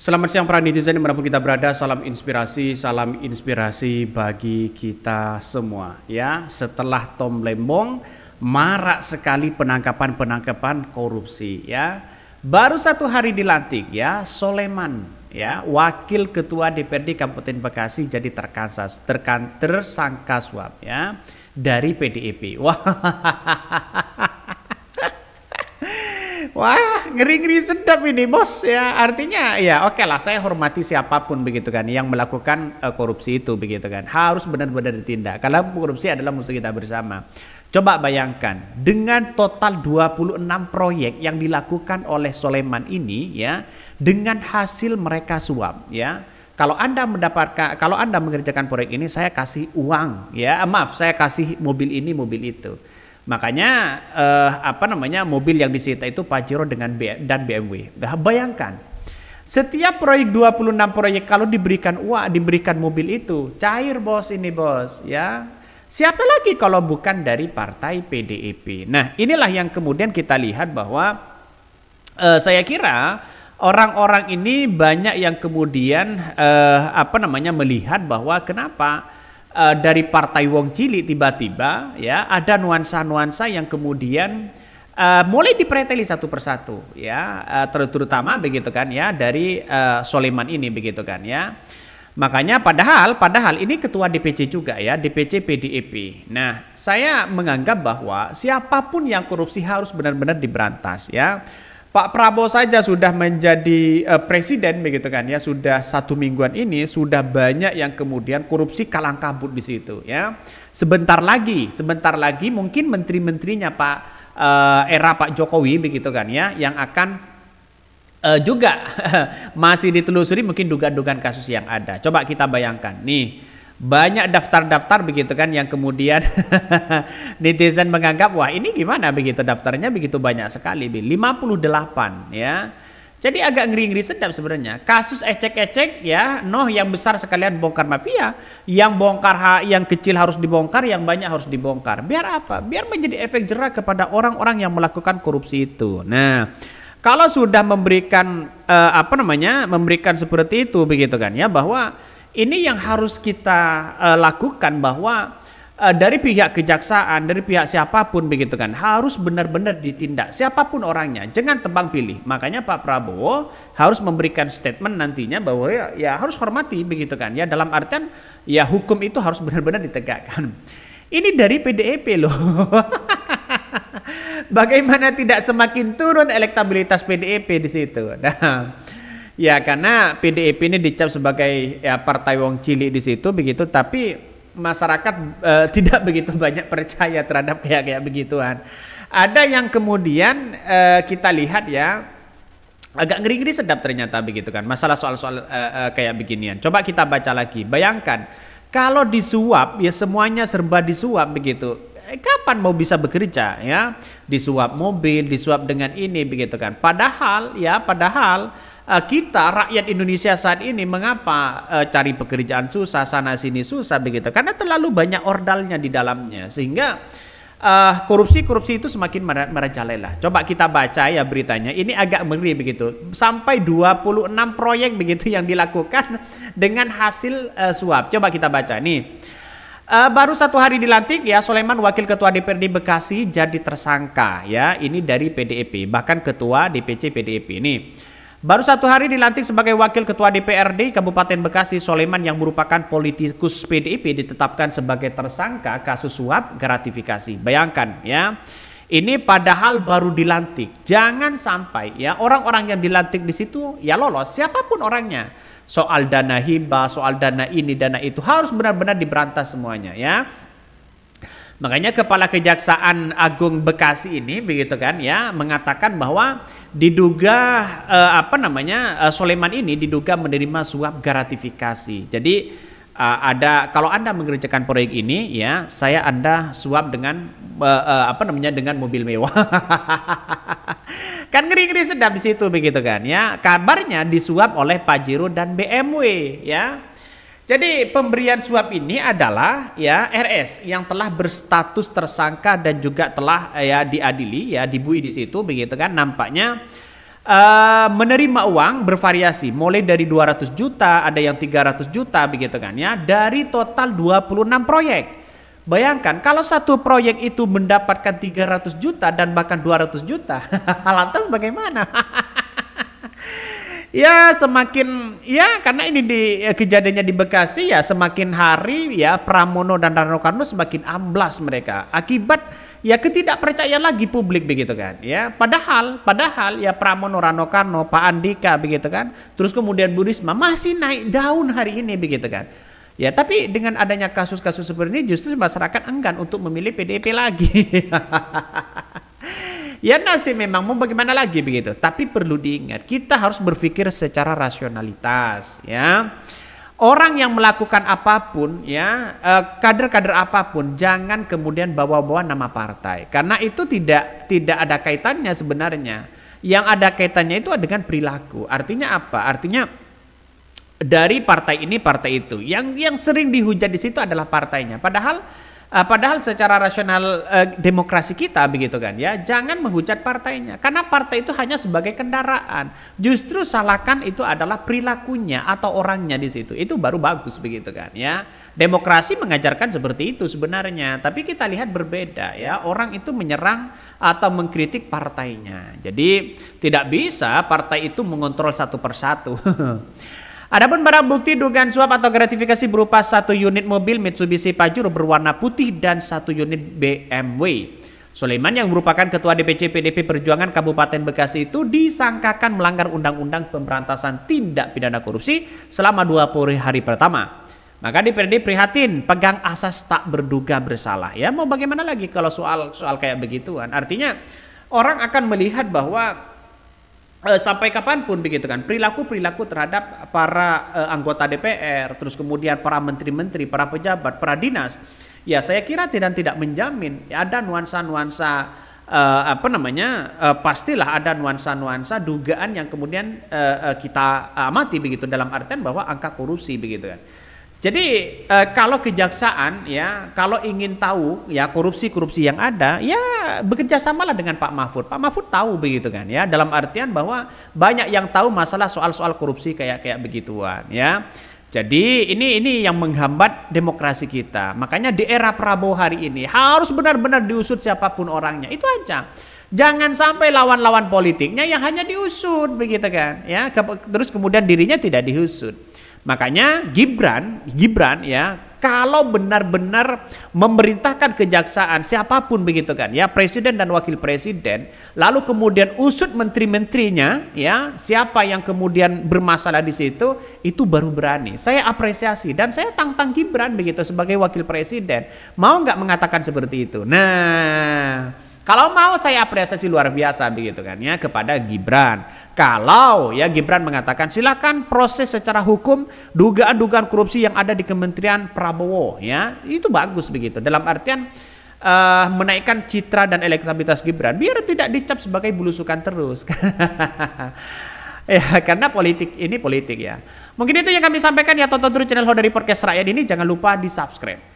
Selamat siang para netizen dimanapun kita berada, salam inspirasi, salam inspirasi bagi kita semua ya. Setelah Tom Lembong, marak sekali penangkapan-penangkapan korupsi ya. Baru satu hari dilantik ya, Soleman ya, wakil ketua DPRD Kabupaten Bekasi jadi terkansas, terkan, tersangka suap ya dari PDIP. Wah. Wah, ngeri-ngeri sedap ini bos ya artinya ya oke okay lah saya hormati siapapun begitu kan yang melakukan uh, korupsi itu begitu kan harus benar-benar ditindak karena korupsi adalah musuh kita bersama coba bayangkan dengan total 26 proyek yang dilakukan oleh Soleman ini ya dengan hasil mereka suap ya kalau Anda mendapatkan kalau Anda mengerjakan proyek ini saya kasih uang ya eh, maaf saya kasih mobil ini mobil itu Makanya eh, apa namanya mobil yang disita itu Pajero dengan B, dan BMW. Nah, bayangkan setiap proyek 26 proyek kalau diberikan uang, diberikan mobil itu, cair bos ini bos ya. Siapa lagi kalau bukan dari partai PDIP. Nah, inilah yang kemudian kita lihat bahwa eh, saya kira orang-orang ini banyak yang kemudian eh, apa namanya melihat bahwa kenapa uh, dari partai wong Cili tiba-tiba ya ada nuansa-nuansa yang kemudian uh, mulai dipreteli satu persatu ya uh, terutama begitu kan ya dari uh, Soleman ini begitu kan ya makanya padahal padahal ini ketua DPC juga ya DPC PDIP nah saya menganggap bahwa siapapun yang korupsi harus benar-benar diberantas ya Pak Prabowo saja sudah menjadi uh, presiden begitu kan ya sudah satu mingguan ini sudah banyak yang kemudian korupsi kalang kabut di situ ya sebentar lagi sebentar lagi mungkin menteri-menterinya Pak uh, era Pak Jokowi begitu kan ya yang akan uh, juga masih ditelusuri mungkin dugaan-dugaan kasus yang ada coba kita bayangkan nih banyak daftar-daftar begitu kan yang kemudian netizen menganggap wah ini gimana begitu daftarnya begitu banyak sekali 58 ya jadi agak ngeri-ngeri sedap sebenarnya kasus ecek-ecek ya noh yang besar sekalian bongkar mafia yang bongkar yang kecil harus dibongkar yang banyak harus dibongkar biar apa biar menjadi efek jerah kepada orang-orang yang melakukan korupsi itu nah kalau sudah memberikan eh, apa namanya memberikan seperti itu begitu kan ya bahwa ini yang harus kita uh, lakukan bahwa uh, dari pihak kejaksaan, dari pihak siapapun begitu kan, harus benar-benar ditindak siapapun orangnya. Jangan tebang pilih. Makanya Pak Prabowo harus memberikan statement nantinya bahwa ya, ya harus hormati begitu kan. Ya dalam artian ya hukum itu harus benar-benar ditegakkan. Ini dari PDIP e loh. Bagaimana tidak semakin turun elektabilitas PDIP e di situ. Nah, Ya karena PDIP ini dicap sebagai ya partai wong cilik di situ begitu, tapi masyarakat uh, tidak begitu banyak percaya terhadap kayak-kayak begituan. Ada yang kemudian uh, kita lihat ya agak ngeri-ngeri sedap ternyata begitu kan masalah soal-soal uh, kayak beginian. Coba kita baca lagi. Bayangkan kalau disuap ya semuanya serba disuap begitu kapan mau bisa bekerja ya disuap mobil disuap dengan ini begitu kan padahal ya padahal Eh, kita rakyat Indonesia saat ini mengapa uh, cari pekerjaan susah sana sini susah begitu karena terlalu banyak ordalnya di dalamnya sehingga korupsi uh, eh, korupsi, korupsi itu semakin merajalela. Coba kita baca ya beritanya. Ini agak mengeri begitu. Sampai 26 proyek begitu yang dilakukan dengan hasil uh, suap. Coba kita baca nih. Uh, baru satu hari dilantik ya Soleman Wakil Ketua DPRD Bekasi jadi tersangka ya ini dari PDIP bahkan Ketua DPC PDIP ini. Baru satu hari dilantik sebagai Wakil Ketua DPRD Kabupaten Bekasi, Soleman yang merupakan politikus PDIP ditetapkan sebagai tersangka kasus suap gratifikasi. Bayangkan ya, ini padahal baru dilantik. Jangan sampai ya orang-orang yang dilantik di situ ya lolos siapapun orangnya. Soal dana hibah, soal dana ini, dana itu harus benar-benar diberantas semuanya ya. Makanya Kepala Kejaksaan Agung Bekasi ini begitu kan ya mengatakan bahwa diduga eh, apa namanya eh, Soleman ini diduga menerima suap gratifikasi. Jadi eh, ada kalau Anda mengerjakan proyek ini ya saya Anda suap dengan eh, eh, apa namanya dengan mobil mewah. kan ngeri-ngeri sedap di situ begitu kan ya. Kabarnya disuap oleh Pajero dan BMW ya. Jadi pemberian suap ini adalah ya RS yang telah berstatus tersangka dan juga telah ya diadili ya dibui di situ begitu kan nampaknya uh, menerima uang bervariasi mulai dari 200 juta ada yang 300 juta begitu kan ya dari total 26 proyek. Bayangkan kalau satu proyek itu mendapatkan 300 juta dan bahkan 200 juta lantas bagaimana? ya semakin ya karena ini di eh, kejadiannya di Bekasi ya semakin hari ya Pramono dan Rano Karno semakin amblas mereka akibat ya ketidakpercayaan lagi publik begitu kan ya padahal padahal ya Pramono Rano Karno Pak Andika begitu kan terus kemudian Burisma masih naik daun hari ini begitu kan Ya, tapi dengan adanya kasus-kasus seperti ini justru masyarakat enggan untuk memilih PDIP lagi. Ya nasib memang mau bagaimana lagi begitu. Tapi perlu diingat, kita harus berpikir secara rasionalitas ya. Orang yang melakukan apapun ya, eh, kader-kader apapun jangan kemudian bawa-bawa nama partai. Karena itu tidak tidak ada kaitannya sebenarnya. Yang ada kaitannya itu dengan perilaku. Artinya apa? Artinya dari partai ini partai itu. Yang yang sering dihujat di situ adalah partainya. Padahal Uh, padahal secara rasional uh, demokrasi kita begitu kan ya, jangan menghujat partainya karena partai itu hanya sebagai kendaraan. Justru salahkan itu adalah perilakunya atau orangnya di situ. Itu baru bagus begitu kan ya. Demokrasi mengajarkan seperti itu sebenarnya, tapi kita lihat berbeda ya. Orang itu menyerang atau mengkritik partainya. Jadi tidak bisa partai itu mengontrol satu persatu. Adapun barang bukti dugaan suap atau gratifikasi berupa satu unit mobil Mitsubishi Pajero berwarna putih dan satu unit BMW. Soleiman yang merupakan ketua DPC PDP Perjuangan Kabupaten Bekasi itu disangkakan melanggar Undang-Undang Pemberantasan Tindak Pidana Korupsi selama 20 hari pertama. Maka DPRD prihatin, pegang asas tak berduga bersalah. Ya mau bagaimana lagi kalau soal soal kayak begituan? Artinya orang akan melihat bahwa uh, sampai kapanpun begitu kan perilaku perilaku terhadap para uh, anggota DPR terus kemudian para menteri-menteri para pejabat para dinas ya saya kira tidak tidak menjamin ya, ada nuansa-nuansa uh, apa namanya uh, pastilah ada nuansa-nuansa dugaan yang kemudian uh, uh, kita amati begitu dalam artian bahwa angka korupsi begitu kan jadi eh, kalau kejaksaan ya kalau ingin tahu ya korupsi-korupsi yang ada ya bekerja samalah dengan Pak Mahfud. Pak Mahfud tahu begitu kan ya dalam artian bahwa banyak yang tahu masalah soal-soal korupsi kayak kayak begituan ya. Jadi ini ini yang menghambat demokrasi kita. Makanya di era Prabowo hari ini harus benar-benar diusut siapapun orangnya. Itu aja. Jangan sampai lawan-lawan politiknya yang hanya diusut begitu kan. Ya, terus kemudian dirinya tidak diusut. Makanya Gibran, Gibran ya, kalau benar-benar memerintahkan kejaksaan siapapun begitu kan ya presiden dan wakil presiden lalu kemudian usut menteri-menterinya ya siapa yang kemudian bermasalah di situ itu baru berani saya apresiasi dan saya tantang Gibran begitu sebagai wakil presiden mau nggak mengatakan seperti itu nah kalau mau saya apresiasi luar biasa begitu kan ya kepada Gibran. Kalau ya Gibran mengatakan silakan proses secara hukum dugaan-dugaan korupsi yang ada di Kementerian Prabowo ya. Itu bagus begitu. Dalam artian uh, menaikkan citra dan elektabilitas Gibran biar tidak dicap sebagai belusukan terus. ya karena politik ini politik ya. Mungkin itu yang kami sampaikan ya tonton terus channel Ho dari Podcast Rakyat ini jangan lupa di subscribe.